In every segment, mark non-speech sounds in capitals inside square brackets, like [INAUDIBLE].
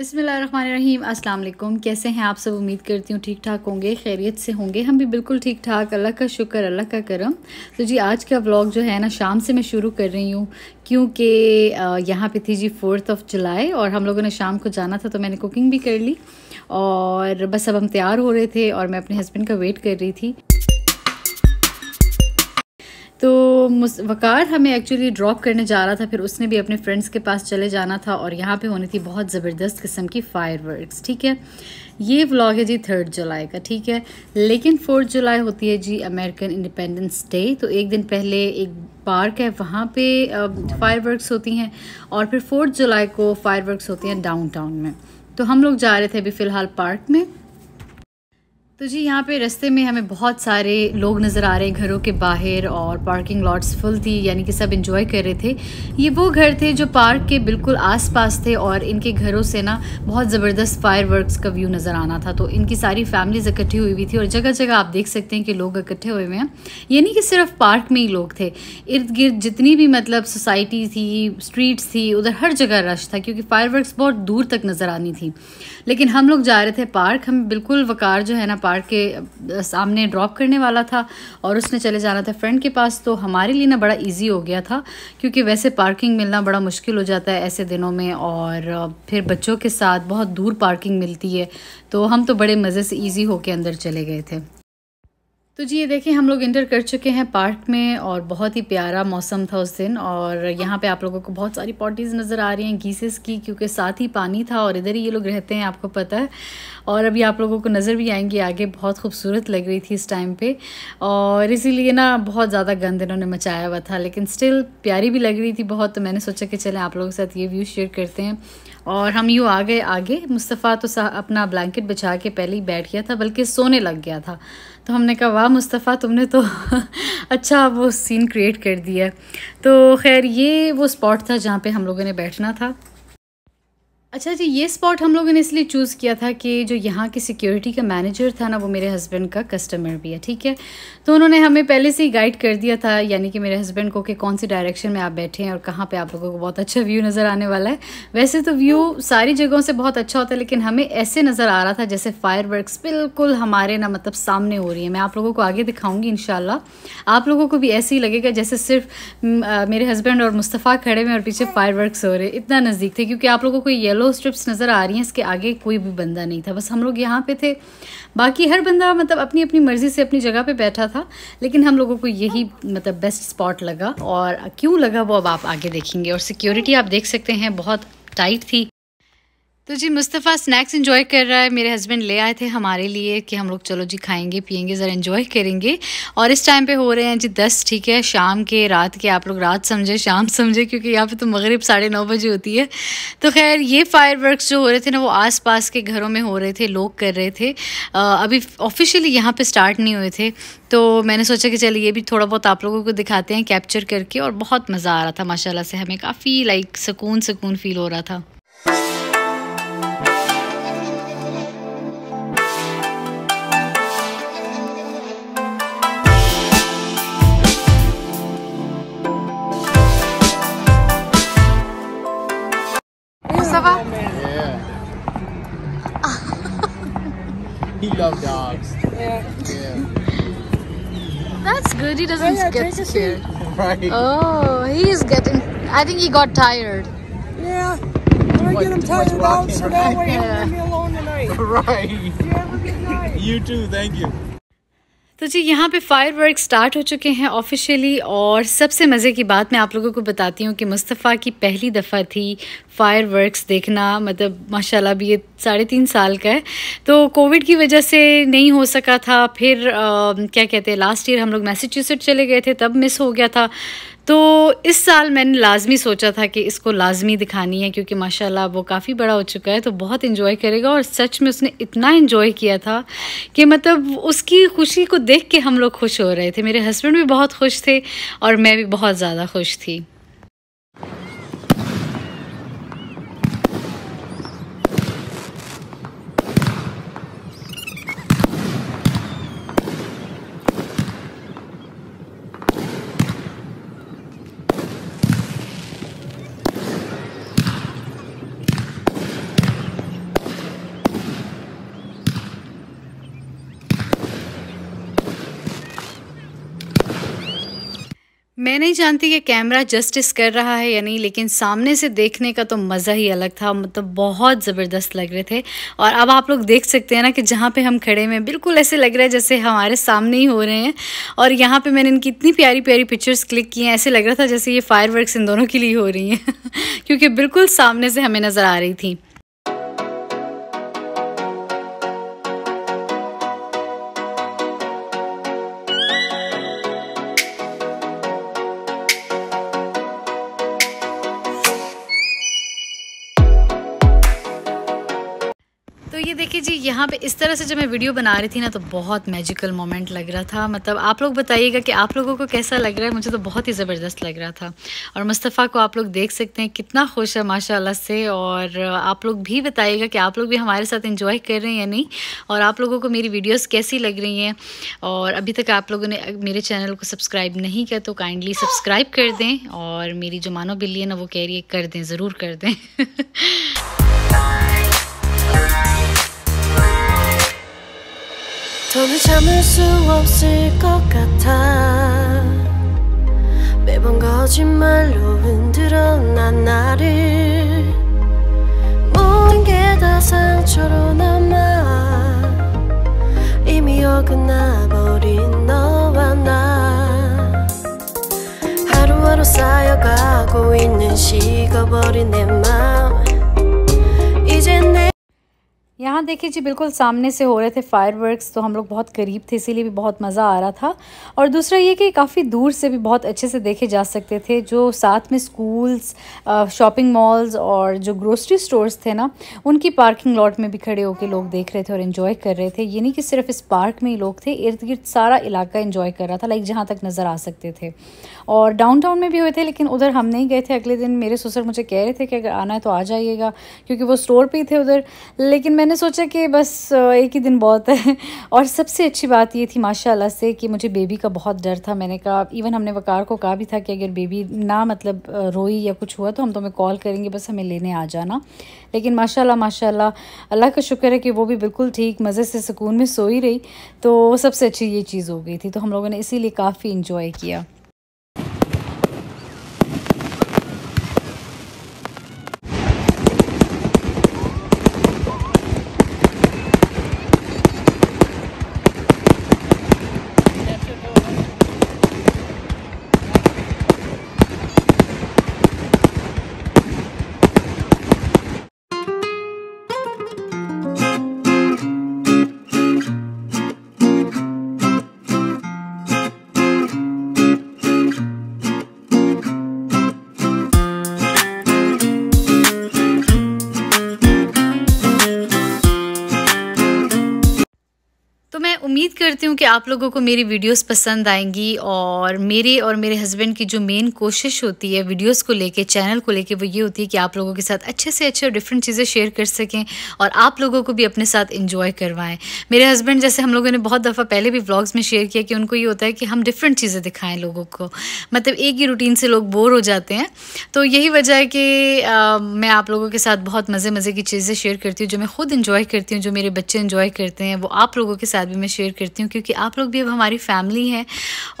बिसमीम असलम कैसे हैं आप सब उम्मीद करती हूँ ठीक ठाक होंगे खैरियत से होंगे हम भी बिल्कुल ठीक ठाक अल्लाह का शुक्र अल्लाह का करम तो जी आज का व्लॉग जो है ना शाम से मैं शुरू कर रही हूँ क्योंकि यहाँ पे थी जी फोर्थ ऑफ जुलाई और हम लोगों ने शाम को जाना था तो मैंने कुकिंग भी कर ली और बस अब हम तैयार हो रहे थे और मैं अपने हस्बैंड का वेट कर रही थी तो वकार हमें एक्चुअली ड्रॉप करने जा रहा था फिर उसने भी अपने फ्रेंड्स के पास चले जाना था और यहाँ पे होनी थी बहुत ज़बरदस्त किस्म की फायरवर्क्स ठीक है ये व्लॉग है जी थर्ड जुलाई का ठीक है लेकिन फोर्थ जुलाई होती है जी अमेरिकन इंडिपेंडेंस डे तो एक दिन पहले एक पार्क है वहाँ पे फायरवर्क्स होती हैं और फिर फोर्थ जुलाई को फायरवर्क्स होती हैं डाउनटाउन में तो हम लोग जा रहे थे अभी फ़िलहाल पार्क में तो जी यहाँ पे रास्ते में हमें बहुत सारे लोग नज़र आ रहे हैं घरों के बाहर और पार्किंग लॉट्स फुल थी यानी कि सब इन्जॉय कर रहे थे ये वो घर थे जो पार्क के बिल्कुल आसपास थे और इनके घरों से ना बहुत ज़बरदस्त फायरवर्क्स का व्यू नज़र आना था तो इनकी सारी फैमिलीज इकट्ठी हुई हुई थी और जगह जगह आप देख सकते हैं कि लोग इकट्ठे हुए हुए हैं यानी कि सिर्फ पार्क में ही लोग थे इर्द गिर्द जितनी भी मतलब सोसाइटी थी स्ट्रीट्स थी उधर हर जगह रश था क्योंकि फायर बहुत दूर तक नज़र आनी थी लेकिन हम लोग जा रहे थे पार्क हम बिल्कुल वकार जो है ना पार्क के सामने ड्रॉप करने वाला था और उसने चले जाना था फ्रेंड के पास तो हमारे लिए ना बड़ा ईजी हो गया था क्योंकि वैसे पार्किंग मिलना बड़ा मुश्किल हो जाता है ऐसे दिनों में और फिर बच्चों के साथ बहुत दूर पार्किंग मिलती है तो हम तो बड़े मज़े से ईजी होके अंदर चले गए थे तो जी ये देखिए हम लोग इंटर कर चुके हैं पार्क में और बहुत ही प्यारा मौसम था उस दिन और यहाँ पे आप लोगों को बहुत सारी पॉटीज़ नज़र आ रही हैं गीसेस की क्योंकि साथ ही पानी था और इधर ही ये लोग रहते हैं आपको पता है और अभी आप लोगों को नज़र भी आएंगी आगे बहुत खूबसूरत लग रही थी इस टाइम पर और इसीलिए ना बहुत ज़्यादा गंद इन्होंने मचाया हुआ था लेकिन स्टिल प्यारी भी लग रही थी बहुत तो मैंने सोचा कि चलें आप लोगों के साथ ये व्यू शेयर करते हैं और हम यूँ आ गए आगे मुस्तफ़ा तो अपना ब्लैंकेट बिछा के पहले ही बैठ गया था बल्कि सोने लग गया था तो हमने कहा वाह मुस्तफ़ा तुमने तो [LAUGHS] अच्छा वो सीन क्रिएट कर दिया तो खैर ये वो स्पॉट था जहाँ पे हम लोगों ने बैठना था अच्छा जी ये स्पॉट हम लोगों ने इसलिए चूज़ किया था कि जो यहाँ के सिक्योरिटी का मैनेजर था ना वो मेरे हस्बैंड का कस्टमर भी है ठीक है तो उन्होंने हमें पहले से ही गाइड कर दिया था यानी कि मेरे हस्बैंड को कि कौन सी डायरेक्शन में आप बैठे हैं और कहाँ पे आप लोगों को बहुत अच्छा व्यू नज़र आने वाला है वैसे तो व्यू सारी जगहों से बहुत अच्छा होता है लेकिन हमें ऐसे नज़र आ रहा था जैसे फायर बिल्कुल हमारे ना मतलब सामने हो रही है मैं आप लोगों को आगे दिखाऊँगी इन आप लोगों को भी ऐसे ही लगेगा जैसे सिर्फ मेरे हस्बैंड और मुस्तफ़ा खड़े हुए और पीछे फायर हो रहे इतना नज़दीक थे क्योंकि आप लोगों को येलो येलो स्ट्रिप्स नज़र आ रही हैं इसके आगे कोई भी बंदा नहीं था बस हम लोग यहाँ पे थे बाकी हर बंदा मतलब अपनी अपनी मर्ज़ी से अपनी जगह पे बैठा था लेकिन हम लोगों को यही मतलब बेस्ट स्पॉट लगा और क्यों लगा वो अब आप आगे देखेंगे और सिक्योरिटी आप देख सकते हैं बहुत टाइट थी तो जी मुस्तफ़ा स्नैक्स इन्जॉय कर रहा है मेरे हस्बैंड ले आए थे हमारे लिए कि हम लोग चलो जी खाएंगे पियेंगे ज़रा इन्जॉय करेंगे और इस टाइम पे हो रहे हैं जी दस ठीक है शाम के रात के आप लोग रात समझे शाम समझे क्योंकि यहाँ पे तो मगरिब साढ़े नौ बजे होती है तो खैर ये फायर जो हो रहे थे ना वो आस पास के घरों में हो रहे थे लोग कर रहे थे अभी ऑफिशियली यहाँ पर स्टार्ट नहीं हुए थे तो मैंने सोचा कि चलिए ये भी थोड़ा बहुत आप लोगों को दिखाते हैं कैप्चर करके और बहुत मज़ा आ रहा था माशाला से हमें काफ़ी लाइक सुकून सुकून फील हो रहा था He loves dogs. Yeah. Yeah. That's good. He doesn't yeah, get scared. Right. Oh, he's getting. I think he got tired. Yeah. When I get him tired out, so that way he'll leave me alone tonight. [LAUGHS] Right. Yeah. have a good night. You too. Thank you. तो जी यहाँ पे fire work start हो चुके हैं officially और सबसे मज़े की बात मैं आप लोगों को बताती हूँ कि मुस्तफ़ा की पहली दफ़ा थी फायर वर्कस देखना मतलब माशाल्लाह भी ये साढ़े तीन साल का है तो कोविड की वजह से नहीं हो सका था फिर आ, क्या कहते हैं लास्ट ईयर हम लोग मैसेच्यूसेट चले गए थे तब मिस हो गया था तो इस साल मैंने लाजमी सोचा था कि इसको लाजमी दिखानी है क्योंकि माशाल्लाह वो काफ़ी बड़ा हो चुका है तो बहुत इन्जॉय करेगा और सच में उसने इतना इन्जॉय किया था कि मतलब उसकी खुशी को देख के हम लोग खुश हो रहे थे मेरे हस्बैंड भी बहुत खुश थे और मैं भी बहुत ज़्यादा खुश थी मैं नहीं जानती कि कैमरा जस्टिस कर रहा है या नहीं लेकिन सामने से देखने का तो मज़ा ही अलग था मतलब बहुत ज़बरदस्त लग रहे थे और अब आप लोग देख सकते हैं ना कि जहाँ पे हम खड़े हैं बिल्कुल ऐसे लग रहा है जैसे हमारे सामने ही हो रहे हैं और यहाँ पे मैंने इनकी इतनी प्यारी प्यारी पिक्चर्स क्लिक की हैं ऐसे लग रहा था जैसे ये फायर इन दोनों के लिए हो रही हैं [LAUGHS] क्योंकि बिल्कुल सामने से हमें नज़र आ रही थी ये देखिए जी यहाँ पे इस तरह से जब मैं वीडियो बना रही थी ना तो बहुत मैजिकल मोमेंट लग रहा था मतलब आप लोग बताइएगा कि आप लोगों को कैसा लग रहा है मुझे तो बहुत ही ज़बरदस्त लग रहा था और मुस्तफ़ा को आप लोग देख सकते हैं कितना खुश है माशाल्लाह से और आप लोग भी बताइएगा कि आप लोग भी हमारे साथ इंजॉय कर रहे हैं या नहीं और आप लोगों को मेरी वीडियोज़ कैसी लग रही हैं और अभी तक आप लोगों ने मेरे चैनल को सब्सक्राइब नहीं किया तो काइंडली सब्सक्राइब कर दें और मेरी जो मानो बिल्ली है ना वो कह रही है कर दें ज़रूर कर दें [LAUGHS] 더는 참을 수 없을 것 같아 매번 거짓말로 흔들어 난 나를 모든 게다 상처로 남아 이미 어긋나버린 너와 나 하루하루 쌓여가고 있는 식어버린 내 마음 यहाँ देखिए जी बिल्कुल सामने से हो रहे थे फायरवर्क्स तो हम लोग बहुत करीब थे इसीलिए भी बहुत मज़ा आ रहा था और दूसरा ये कि काफ़ी दूर से भी बहुत अच्छे से देखे जा सकते थे जो साथ में स्कूल्स शॉपिंग मॉल्स और जो ग्रोसरी स्टोर्स थे ना उनकी पार्किंग लॉट में भी खड़े होकर लोग देख रहे थे और इन्जॉय कर रहे थे ये नहीं कि सिर्फ इस पार्क में ही लोग थे इर्द गिर्द सारा इलाका इन्जॉय कर रहा था लाइक जहाँ तक नज़र आ सकते थे और डाउन में भी हुए थे लेकिन उधर हम नहीं गए थे अगले दिन मेरे ससुर मुझे कह रहे थे कि अगर आना है तो आ जाइएगा क्योंकि वो स्टोर पर ही थे उधर लेकिन मैंने मैंने सोचा कि बस एक ही दिन बहुत है [LAUGHS] और सबसे अच्छी बात ये थी माशाल्लाह से कि मुझे बेबी का बहुत डर था मैंने कहा इवन हमने वकार को कहा भी था कि अगर बेबी ना मतलब रोई या कुछ हुआ तो हम तुम्हें तो कॉल करेंगे बस हमें लेने आ जाना लेकिन माशाल्लाह माशाल्लाह अल्लाह का शुक्र है कि वो भी बिल्कुल ठीक मज़े से सुकून में सोई रही तो सबसे अच्छी ये चीज़ हो गई थी तो हम लोगों ने इसीलिए काफ़ी इन्जॉय किया करती हूँ कि आप लोगों को मेरी वीडियोस पसंद आएंगी और मेरे और मेरे हस्बैंड की जो मेन कोशिश होती है वीडियोस को लेके चैनल को लेके वो ये होती है कि आप लोगों के साथ अच्छे से अच्छे और डिफरेंट चीज़ें शेयर कर सकें और आप लोगों को भी अपने साथ इन्जॉय करवाएं मेरे हस्बैंड जैसे हम लोगों ने बहुत दफ़ा पहले भी ब्लॉग्स में शेयर किया कि उनको ये होता है कि हम डिफरेंट चीज़ें दिखाएँ लोगों को मतलब एक ही रूटीन से लोग बोर हो जाते हैं तो यही वजह है कि मैं आप लोगों के साथ बहुत मज़े मज़े की चीज़ें शेयर करती हूँ जो मैं खुद इन्जॉय करती हूँ जो मेरे बच्चे इन्जॉय करते हैं वो आप लोगों के साथ भी मैं शेयर करती हूँ करती हूँ क्योंकि आप लोग भी अब हमारी फैमिली हैं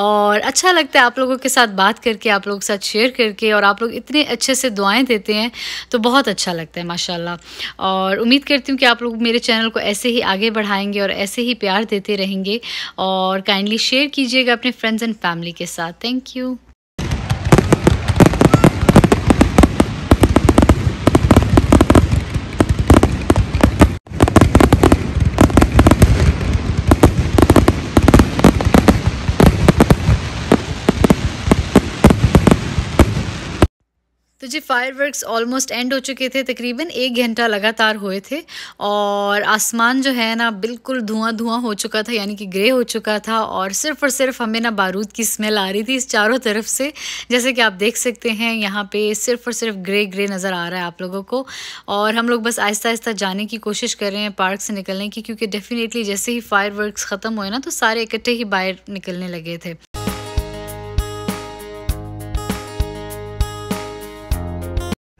और अच्छा लगता है आप लोगों के साथ बात करके आप लोगों के साथ शेयर करके और आप लोग इतने अच्छे से दुआएं देते हैं तो बहुत अच्छा लगता है माशाल्लाह और उम्मीद करती हूँ कि आप लोग मेरे चैनल को ऐसे ही आगे बढ़ाएंगे और ऐसे ही प्यार देते रहेंगे और काइंडली शेयर कीजिएगा अपने फ्रेंड्स एंड फैमिली के साथ थैंक यू तो जी फायरवर्क्स ऑलमोस्ट एंड हो चुके थे तकरीबन एक घंटा लगातार हुए थे और आसमान जो है ना बिल्कुल धुआं धुआं हो चुका था यानी कि ग्रे हो चुका था और सिर्फ और सिर्फ हमें ना बारूद की स्मेल आ रही थी इस चारों तरफ से जैसे कि आप देख सकते हैं यहाँ पे सिर्फ और सिर्फ ग्रे ग्रे नज़र आ रहा है आप लोगों को और हम लोग बस आहिस्ता आहिस्ता जाने की कोशिश कर रहे हैं पार्क से निकलने की क्योंकि डेफ़िनेटली जैसे ही फायर ख़त्म हुए ना तो सारे इकट्ठे ही बाहर निकलने लगे थे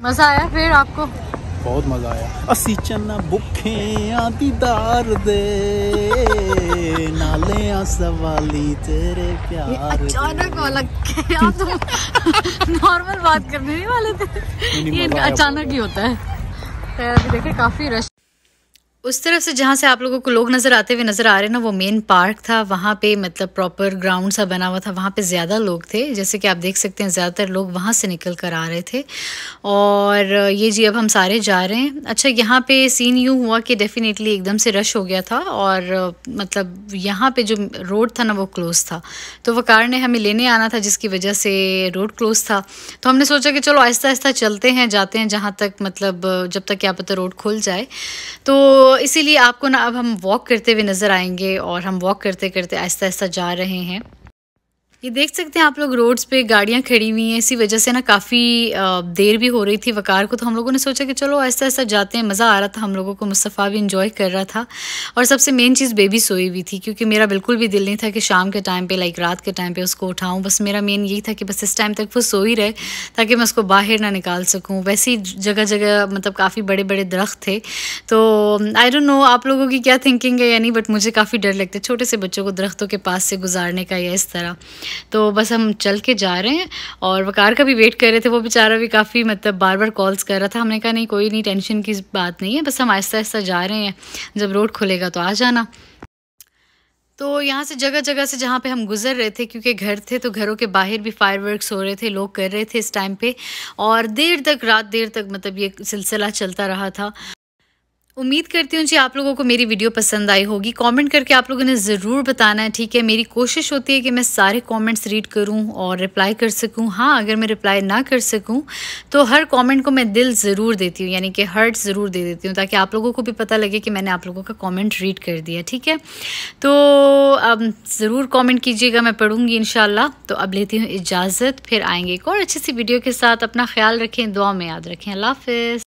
मजा आया फिर आपको बहुत मजा आया असी चन्ना भुखे दीदार दे नाले सवाली तेरे प्यार अचानक वाला तो नॉर्मल बात करने नहीं वाले थे ये अचानक ही होता है तो देखे काफी रश उस तरफ से जहाँ से आप लोगों को लोग नज़र आते हुए नज़र आ रहे ना वो मेन पार्क था वहाँ पे मतलब प्रॉपर ग्राउंड सा बना हुआ था वहाँ पे ज़्यादा लोग थे जैसे कि आप देख सकते हैं ज़्यादातर लोग वहाँ से निकल कर आ रहे थे और ये जी अब हम सारे जा रहे हैं अच्छा यहाँ पे सीन यूँ हुआ कि डेफ़िनेटली एकदम से रश हो गया था और मतलब यहाँ पर जो रोड था ना वो क्लोज़ था तो वो कार ने हमें लेने आना था जिसकी वजह से रोड क्लोज़ था तो हमने सोचा कि चलो आहिस्ता आहिस्ता चलते हैं जाते हैं जहाँ तक मतलब जब तक क्या पता रोड खुल जाए तो इसीलिए आपको ना अब हम वॉक करते हुए नज़र आएंगे और हम वॉक करते करते आहिस्ता आहिस्ता जा रहे हैं ये देख सकते हैं आप लोग रोड्स पे गाड़ियाँ खड़ी हुई हैं इसी वजह से ना काफ़ी देर भी हो रही थी वकार को तो हम लोगों ने सोचा कि चलो ऐसा ऐसा जाते हैं मज़ा आ रहा था हम लोगों को मुस्तफ़ा भी इंजॉय कर रहा था और सबसे मेन चीज़ बेबी सोई हुई थी क्योंकि मेरा बिल्कुल भी दिल नहीं था कि शाम के टाइम पर लाइक रात के टाइम पे उसको उठाऊँ बस मेरा मेन यही था कि बस इस टाइम तक वो सोई रहे ताकि मैं उसको बाहर ना निकाल सकूँ वैसे ही जगह जगह मतलब काफ़ी बड़े बड़े दरख्त थे तो आई डोंट नो आप लोगों की क्या थिंकिंग है या नहीं बट मुझे काफ़ी डर लगता है छोटे से बच्चों को दरख्तों के पास से गुजारने का या इस तरह तो बस हम चल के जा रहे हैं और वकार का भी वेट कर रहे थे वो बेचारा भी काफ़ी मतलब बार बार कॉल्स कर रहा था हमने कहा नहीं कोई नहीं टेंशन की बात नहीं है बस हम आहिस्ता आहिस्ता जा रहे हैं जब रोड खुलेगा तो आ जाना तो यहाँ से जगह जगह से जहाँ पे हम गुजर रहे थे क्योंकि घर थे तो घरों के बाहर भी फायरवर्क्स हो रहे थे लोग कर रहे थे इस टाइम पे और देर तक रात देर तक मतलब ये सिलसिला चलता रहा था उम्मीद करती हूँ जी आप लोगों को मेरी वीडियो पसंद आई होगी कमेंट करके आप लोगों ने ज़रूर बताना है ठीक है मेरी कोशिश होती है कि मैं सारे कमेंट्स रीड करूँ और रिप्लाई कर सकूँ हाँ अगर मैं रिप्लाई ना कर सकूँ तो हर कमेंट को मैं दिल ज़रूर देती हूँ यानी कि हर्ट ज़रूर दे देती हूँ ताकि आप लोगों को भी पता लगे कि मैंने आप लोगों का कॉमेंट रीड कर दिया ठीक है तो अब ज़रूर कॉमेंट कीजिएगा मैं पढ़ूँगी इन तो अब लेती हूँ इजाज़त फिर आएँगे एक और अच्छी सी वीडियो के साथ अपना ख्याल रखें दुआ में याद रखें अल्लाफ़